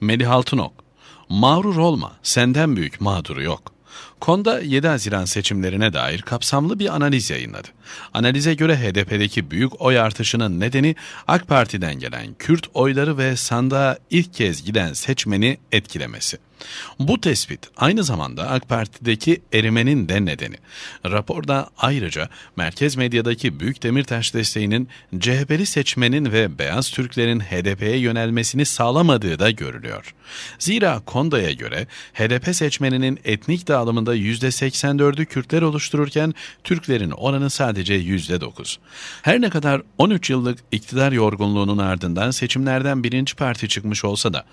Melih Altınok, mağrur olma, senden büyük mağduru yok. Konda 7 Haziran seçimlerine dair kapsamlı bir analiz yayınladı. Analize göre HDP'deki büyük oy artışının nedeni AK Parti'den gelen Kürt oyları ve sandığa ilk kez giden seçmeni etkilemesi. Bu tespit aynı zamanda AK Parti'deki erimenin de nedeni. Raporda ayrıca merkez medyadaki Büyük Demirtaş desteğinin CHP'li seçmenin ve beyaz Türklerin HDP'ye yönelmesini sağlamadığı da görülüyor. Zira Konda'ya göre HDP seçmeninin etnik dağılımında oranında %84'ü Kürtler oluştururken Türklerin oranı sadece %9. Her ne kadar 13 yıllık iktidar yorgunluğunun ardından seçimlerden birinci parti çıkmış olsa da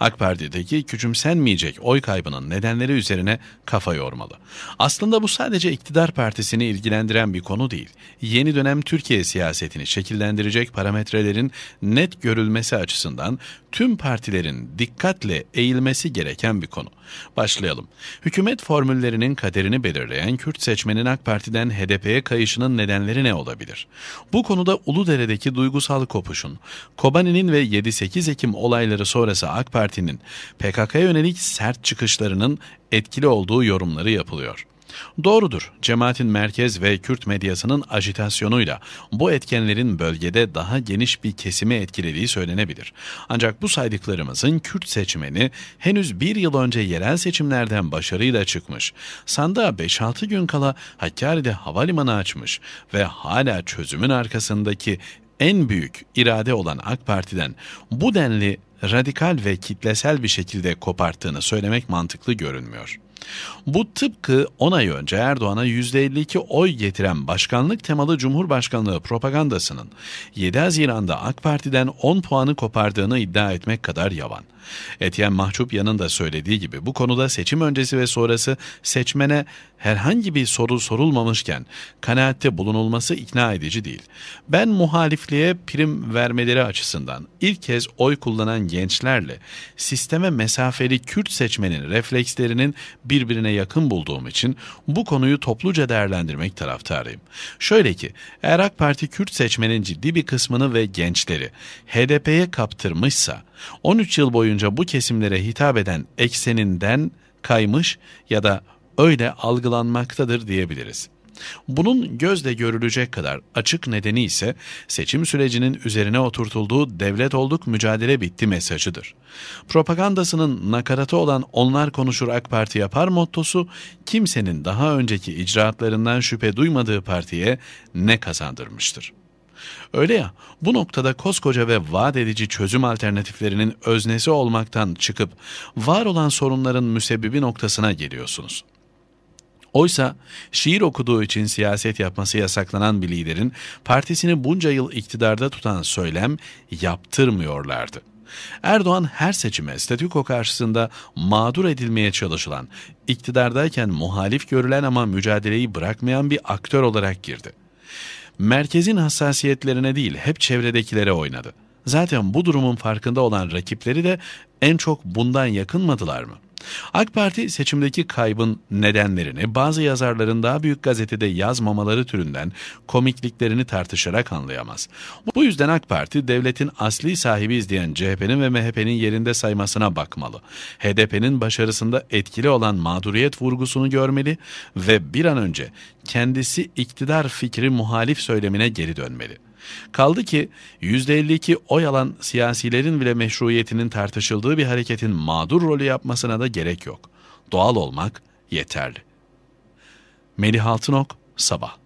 AK Parti'deki küçümsenmeyecek oy kaybının nedenleri üzerine kafa yormalı. Aslında bu sadece iktidar partisini ilgilendiren bir konu değil. Yeni dönem Türkiye siyasetini şekillendirecek parametrelerin net görülmesi açısından tüm partilerin dikkatle eğilmesi gereken bir konu. Başlayalım. Hükümet formülü Suriyelilerinin kaderini belirleyen Kürt seçmenin AK Parti'den HDP'ye kayışının nedenleri ne olabilir? Bu konuda Uludere'deki duygusal kopuşun, Kobani'nin ve 7-8 Ekim olayları sonrası AK Parti'nin PKK'ya yönelik sert çıkışlarının etkili olduğu yorumları yapılıyor. Doğrudur, cemaatin merkez ve Kürt medyasının ajitasyonuyla bu etkenlerin bölgede daha geniş bir kesimi etkilediği söylenebilir. Ancak bu saydıklarımızın Kürt seçmeni henüz bir yıl önce yerel seçimlerden başarıyla çıkmış, sandığa 5-6 gün kala Hakkari'de havalimanı açmış ve hala çözümün arkasındaki en büyük irade olan AK Parti'den bu denli radikal ve kitlesel bir şekilde koparttığını söylemek mantıklı görünmüyor.'' Bu tıpkı 10 ay önce Erdoğan'a %52 oy getiren başkanlık temalı Cumhurbaşkanlığı propagandasının 7 Haziran'da AK Parti'den 10 puanı kopardığını iddia etmek kadar yavan. Etiyen Mahçupyan'ın yanında söylediği gibi bu konuda seçim öncesi ve sonrası seçmene herhangi bir soru sorulmamışken kanaatte bulunulması ikna edici değil. Ben muhalifliğe prim vermeleri açısından ilk kez oy kullanan gençlerle sisteme mesafeli Kürt seçmenin reflekslerinin birbirine yakın bulduğum için bu konuyu topluca değerlendirmek taraftarıyım. Şöyle ki eğer AK Parti Kürt seçmenin ciddi bir kısmını ve gençleri HDP'ye kaptırmışsa 13 yıl boyunca bu kesimlere hitap eden ekseninden kaymış ya da öyle algılanmaktadır diyebiliriz. Bunun gözle görülecek kadar açık nedeni ise seçim sürecinin üzerine oturtulduğu devlet olduk mücadele bitti mesajıdır. Propagandasının nakaratı olan onlar konuşur AK Parti yapar mottosu kimsenin daha önceki icraatlarından şüphe duymadığı partiye ne kazandırmıştır. Öyle ya, bu noktada koskoca ve vaat edici çözüm alternatiflerinin öznesi olmaktan çıkıp var olan sorunların müsebbibi noktasına geliyorsunuz. Oysa şiir okuduğu için siyaset yapması yasaklanan bir liderin partisini bunca yıl iktidarda tutan söylem yaptırmıyorlardı. Erdoğan her seçime statüko karşısında mağdur edilmeye çalışılan, iktidardayken muhalif görülen ama mücadeleyi bırakmayan bir aktör olarak girdi. Merkezin hassasiyetlerine değil hep çevredekilere oynadı. Zaten bu durumun farkında olan rakipleri de en çok bundan yakınmadılar mı?'' AK Parti seçimdeki kaybın nedenlerini bazı yazarların daha büyük gazetede yazmamaları türünden komikliklerini tartışarak anlayamaz. Bu yüzden AK Parti devletin asli sahibi izleyen CHP'nin ve MHP'nin yerinde saymasına bakmalı. HDP'nin başarısında etkili olan mağduriyet vurgusunu görmeli ve bir an önce kendisi iktidar fikri muhalif söylemine geri dönmeli. Kaldı ki %52 oy alan siyasilerin bile meşruiyetinin tartışıldığı bir hareketin mağdur rolü yapmasına da gerek yok. Doğal olmak yeterli. Melih Altınok, Sabah